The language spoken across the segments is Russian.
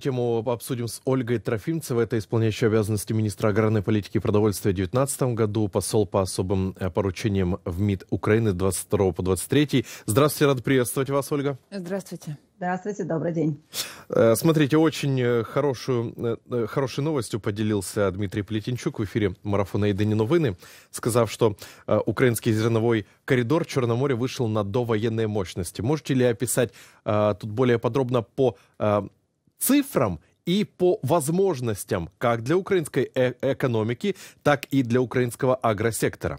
Тему обсудим с Ольгой Трофимцевой, это исполняющая обязанности министра аграрной политики и продовольствия в 2019 году, посол по особым э, поручениям в МИД Украины 22 по 23. Здравствуйте, рад приветствовать вас, Ольга. Здравствуйте. Здравствуйте, добрый день. Э, смотрите, очень э, хорошую, хорошей новостью поделился Дмитрий Плетенчук в эфире марафона «Едині новины, сказав, что украинский зерновой коридор Черноморья вышел на довоенные мощности. Можете ли описать тут более подробно по цифрам и по возможностям как для украинской э экономики, так и для украинского агросектора.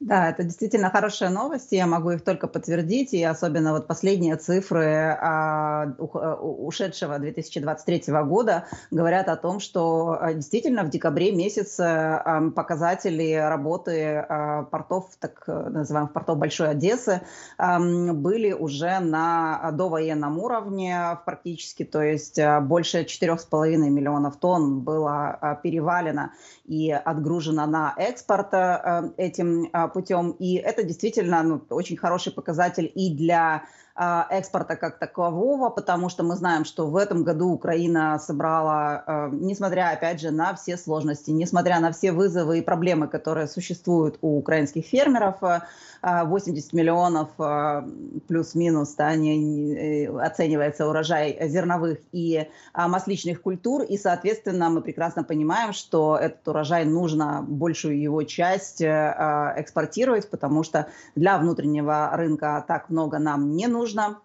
Да, это действительно хорошая новость, я могу их только подтвердить, и особенно вот последние цифры а, э, у, ушедшего 2023 года говорят о том, что э, действительно в декабре месяце а, показатели работы а, портов, так э, называемых портов Большой Одессы, а, были уже на а, довоенном уровне практически, то есть а, больше 4,5 миллионов тонн было а, перевалено и отгружено на экспорт этим путем. И это действительно ну, очень хороший показатель и для а, экспорта как такового, потому что мы знаем, что в этом году Украина собрала, а, несмотря, опять же, на все сложности, несмотря на все вызовы и проблемы, которые существуют у украинских фермеров, 80 а, миллионов плюс-минус да, э, оценивается урожай зерновых и масличных культур, и, соответственно, мы прекрасно понимаем, что этот урожай нужно большую его часть экспортировать, потому что для внутреннего рынка так много нам не нужно, нужно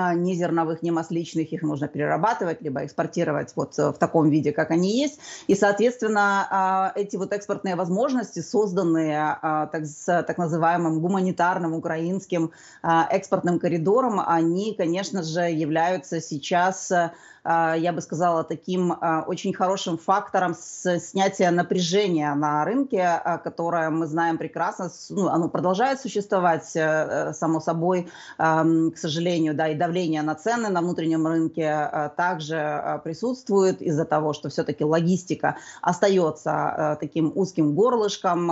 а, не зерновых, не масличных, их можно перерабатывать, либо экспортировать вот э, в таком виде, как они есть. И, соответственно, а, эти вот экспортные возможности, созданные а, так, с так называемым гуманитарным украинским экспортным коридором, они, конечно же, являются сейчас э, я бы сказала, таким очень хорошим фактором снятия напряжения на рынке, которое мы знаем прекрасно, ну, оно продолжает существовать, э, само собой, к сожалению, да, и даже давление на цены на внутреннем рынке а, также а, присутствует из-за того, что все-таки логистика остается а, таким узким горлышком,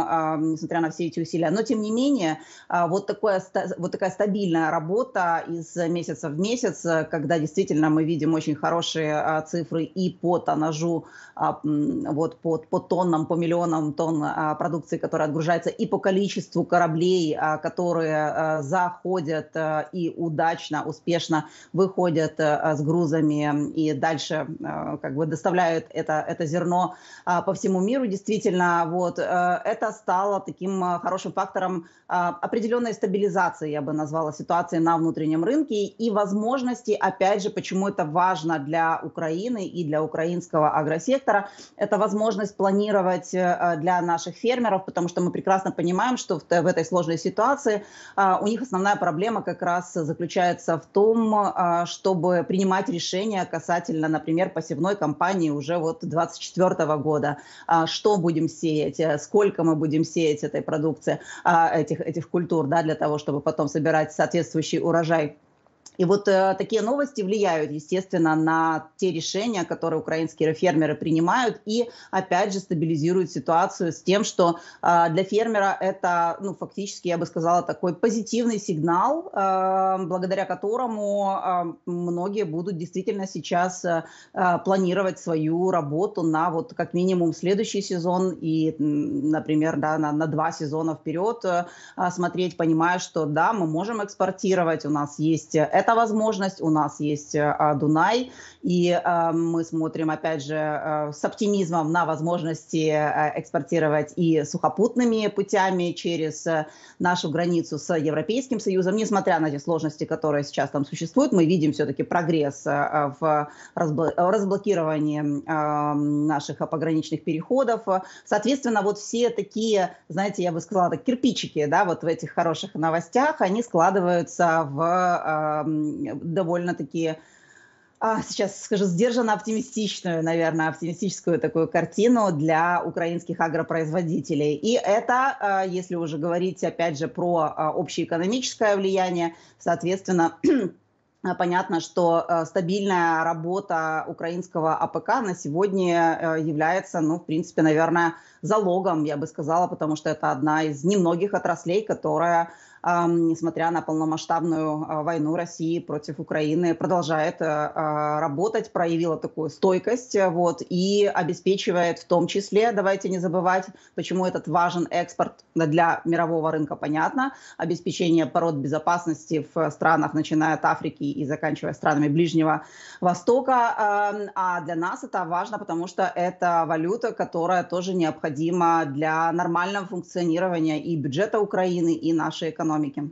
несмотря на все эти усилия. Но, тем не менее, вот, такое, вот такая стабильная работа из месяца в месяц, когда действительно мы видим очень хорошие цифры и по тонажу, вот по, по тоннам, по миллионам тонн продукции, которая отгружается, и по количеству кораблей, которые заходят и удачно, успешно успешно выходят э, а, с грузами и дальше э, как бы доставляют это, это зерно а, по всему миру. Действительно, вот э, это стало таким хорошим фактором определенной стабилизации, я бы назвала, ситуации на внутреннем рынке и возможности, опять же, почему это важно для Украины и для украинского агросектора, это возможность планировать для наших фермеров, потому что мы прекрасно понимаем, что в, в этой сложной ситуации у них основная проблема как раз заключается в том, том, а, чтобы принимать решения касательно, например, посевной кампании уже вот 2024 года. А, что будем сеять, э, сколько мы будем сеять этой продукции, а, этих, этих культур, да, для того, чтобы потом собирать соответствующий урожай и вот э, такие новости влияют, естественно, на те решения, которые украинские фермеры принимают, и опять же стабилизируют ситуацию с тем, что э, для фермера это, ну, фактически, я бы сказала, такой позитивный сигнал, э, благодаря которому э, многие будут действительно сейчас э, э планировать свою работу на вот как минимум следующий сезон и, например, да, на, на два сезона вперед э, смотреть, понимая, что да, мы можем экспортировать, у нас есть это эта возможность. У нас есть э, а, Дунай, и э, мы смотрим, опять же, э, с оптимизмом на возможности экспортировать и сухопутными путями через нашу границу с Европейским Союзом. Несмотря на те сложности, которые сейчас там существуют, мы видим все-таки прогресс в разблокировании наших пограничных переходов. Соответственно, вот все такие, знаете, я бы сказала, так, кирпичики, да, вот в этих хороших новостях, они складываются в довольно-таки а, сейчас скажу сдержанно оптимистичную, наверное, оптимистическую такую картину для украинских агропроизводителей. И это, а, если уже говорить, опять же, про а, общеэкономическое влияние, соответственно, Понятно, что а, стабильная работа украинского АПК на сегодня является, ну, в принципе, наверное, залогом, я бы сказала, потому что это одна из немногих отраслей, которая несмотря на полномасштабную а, войну России против Украины, продолжает э, а, работать, проявила такую стойкость э, вот, и обеспечивает в том числе, давайте не забывать, почему этот важен экспорт для мирового рынка, понятно, обеспечение пород безопасности в странах, начиная от Африки и заканчивая странами Ближнего Востока. А для нас это важно, потому что это валюта, которая тоже необходима для нормального функционирования и бюджета Украины, и нашей экономики econômica.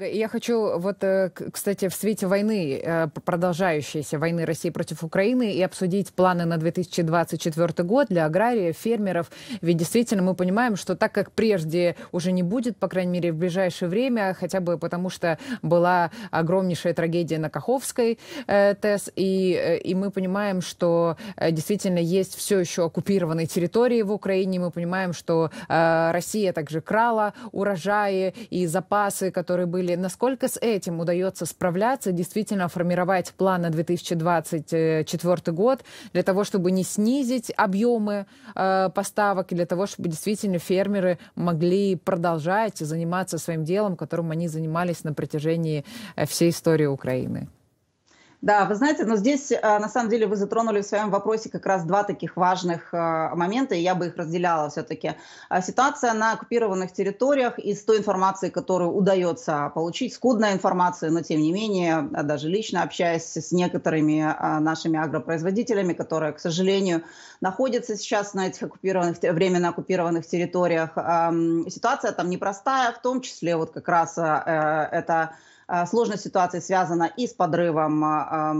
Я хочу, вот, э, кстати, в свете войны, э, продолжающейся войны России против Украины, и обсудить планы на 2024 год для агрария, фермеров. Ведь действительно мы понимаем, что так как прежде уже не будет, по крайней мере, в ближайшее время, хотя бы потому что была огромнейшая трагедия на Каховской э, ТЭС, и, э, и мы понимаем, что действительно есть все еще оккупированные территории в Украине, мы понимаем, что э, Россия также крала урожаи и запасы, которые были были. Насколько с этим удается справляться, действительно формировать план на 2024 год для того, чтобы не снизить объемы э, поставок, и для того, чтобы действительно фермеры могли продолжать заниматься своим делом, которым они занимались на протяжении э, всей истории Украины? Да, вы знаете, но здесь, э, на самом деле, вы затронули в своем вопросе как раз два таких важных э, момента, и я бы их разделяла все-таки. Э, ситуация на оккупированных территориях из той информации, которую удается получить, скудная информация, но тем не менее, даже лично общаясь с некоторыми нашими агропроизводителями, которые, к сожалению, находятся сейчас на этих оккупированных, временно оккупированных территориях, эм, ситуация там непростая, в том числе вот как раз это а, Сложность ситуации связана и с подрывом а,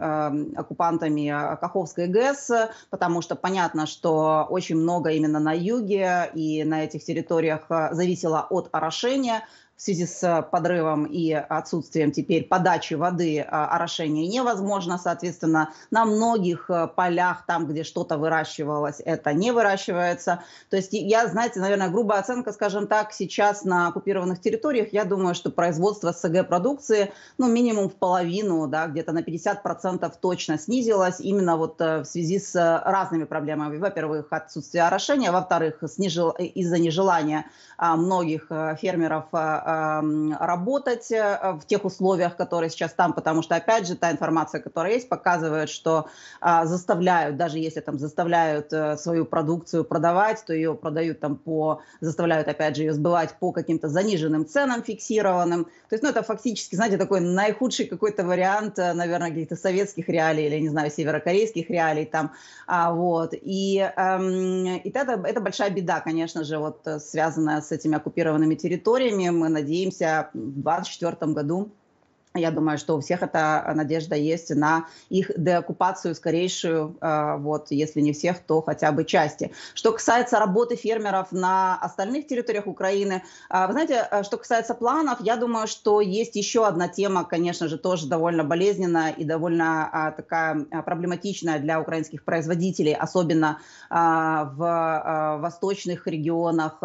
а, оккупантами Каховской ГЭС, потому что понятно, что очень много именно на юге и на этих территориях зависело от орошения в связи с э, подрывом и отсутствием теперь подачи воды э, орошение невозможно. Соответственно, на многих э, полях, там, где что-то выращивалось, это не выращивается. То есть я, знаете, наверное, грубая оценка, скажем так, сейчас на оккупированных территориях, я думаю, что производство СГ-продукции, ну, минимум в половину, да, где-то на 50% точно снизилось именно вот в связи с разными проблемами. Во-первых, отсутствие орошения, во-вторых, снижил, из-за нежелания а, многих фермеров Эм, работать э, в тех условиях, которые сейчас там, потому что, опять же, та информация, которая есть, показывает, что а, заставляют, даже если там заставляют э, свою продукцию продавать, то ее продают там по, заставляют, опять же, ее сбывать по каким-то заниженным ценам фиксированным. То есть, ну, это фактически, знаете, такой наихудший какой-то вариант, э, наверное, каких-то советских реалий или, не знаю, северокорейских реалий там, а, вот. И, эм, и это, это большая беда, конечно же, вот связанная с этими оккупированными территориями. Мы надеемся, в 2024 году я думаю, что у всех эта надежда есть на их деоккупацию скорейшую, а, вот, если не всех, то хотя бы части. Что касается работы фермеров на остальных территориях Украины, а, вы знаете, э, что касается планов, я думаю, что есть еще одна тема, конечно же, тоже довольно болезненная и довольно а, такая проблематичная для украинских производителей, особенно в восточных регионах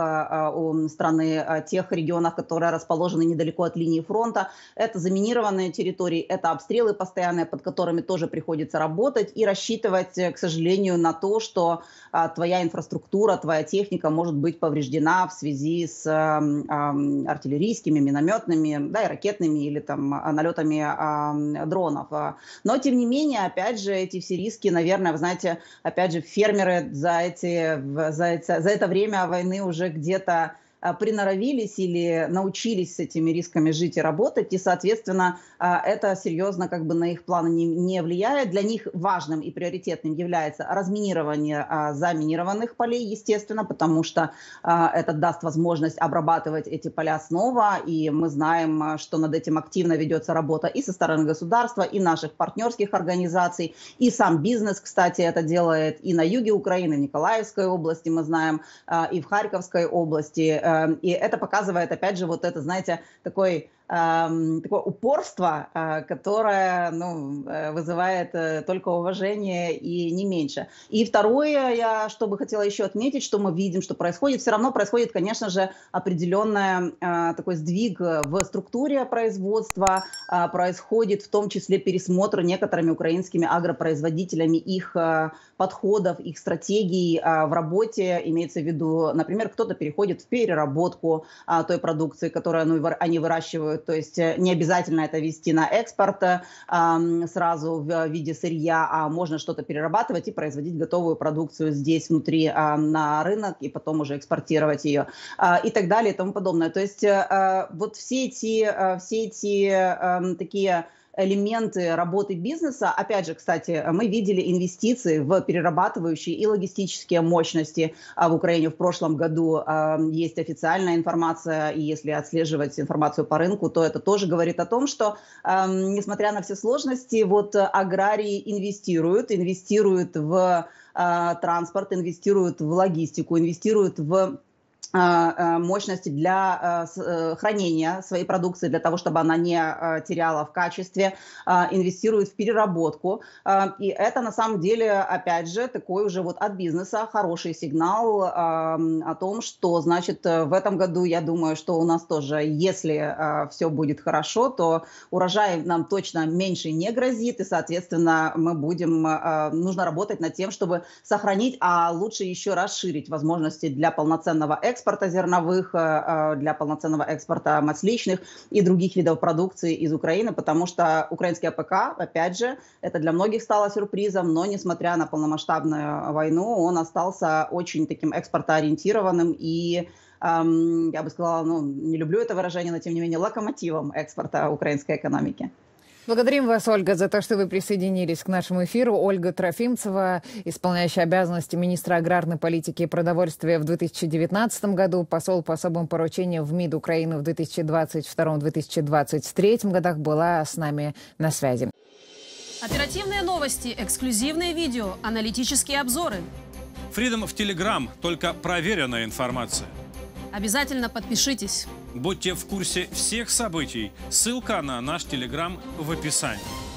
страны, тех регионах, которые расположены недалеко от линии фронта. Это заминирование оккупированные территории, это обстрелы постоянные, под которыми тоже приходится работать и рассчитывать, э, к сожалению, на то, что а, твоя инфраструктура, твоя техника может быть повреждена в связи с эм, артиллерийскими, минометными, да, и ракетными или там а, налетами дронов. А, но, тем не менее, опять же, эти все риски, наверное, вы знаете, опять же, фермеры за, эти, за, эти, за это время войны уже где-то а, приноровились или научились с этими рисками жить и работать, и, соответственно, а, это серьезно как бы на их планы не, не влияет. Для них важным и приоритетным является разминирование а, заминированных полей, естественно, потому что это даст возможность обрабатывать эти поля снова, и мы знаем, что над этим активно ведется работа и со стороны государства, и наших партнерских организаций, и сам бизнес, кстати, это делает и на юге Украины, в Николаевской области, мы знаем, и в Харьковской области, Эм, и это показывает, опять же, вот это, знаете, такой эм, такое упорство, э, которое ну, э, вызывает э, только уважение и не меньше. И второе, я что бы хотела еще отметить, что мы видим, что происходит, все равно происходит, конечно же, определенный такой сдвиг в структуре производства, происходит в том числе пересмотр некоторыми украинскими агропроизводителями их подходов, их стратегий в работе, имеется в виду, например, кто-то переходит в переработку, переработку а, той продукции, которую ну, они выращивают. То есть э, не обязательно это вести на экспорт а, сразу в э, виде сырья, а можно что-то перерабатывать и производить готовую продукцию здесь внутри а, на рынок и потом уже экспортировать ее а, и так далее и тому подобное. То есть а, вот все эти, а, все эти а, такие элементы работы бизнеса. Опять же, кстати, мы видели инвестиции в перерабатывающие и логистические мощности а в Украине в прошлом году. А, есть официальная информация, и если отслеживать информацию по рынку, то это тоже говорит о том, что, несмотря на все сложности, вот э, аграрии инвестируют, инвестируют в а, транспорт, инвестируют в логистику, инвестируют в а, а, мощности для а, э, хранения своей продукции, для того, чтобы она не теряла в качестве, инвестирует в переработку. И это на самом деле, опять же, такой уже вот от бизнеса хороший сигнал о том, что, значит, э, в этом году, я думаю, что у нас тоже, если все будет хорошо, то урожай нам точно меньше не грозит, и, соответственно, мы будем, нужно работать над тем, чтобы сохранить, а лучше еще расширить возможности для полноценного экспорта, экспорта зерновых, э, э, для полноценного экспорта масличных и других видов продукции из Украины, потому что украинский АПК, опять же, это для многих стало сюрпризом, но несмотря на полномасштабную войну, он остался очень таким экспортоориентированным и эм, я бы сказала, ну, не люблю это выражение, но тем не менее локомотивом экспорта украинской экономики. Благодарим вас, Ольга, за то, что вы присоединились к нашему эфиру. Ольга Трофимцева, исполняющая обязанности министра аграрной политики и продовольствия в 2019 году, посол по особым поручениям в МИД Украины в 2022-2023 годах, была с нами на связи. Оперативные новости, эксклюзивные видео, аналитические обзоры. Freedom в Telegram – только проверенная информация. Обязательно подпишитесь. Будьте в курсе всех событий. Ссылка на наш телеграм в описании.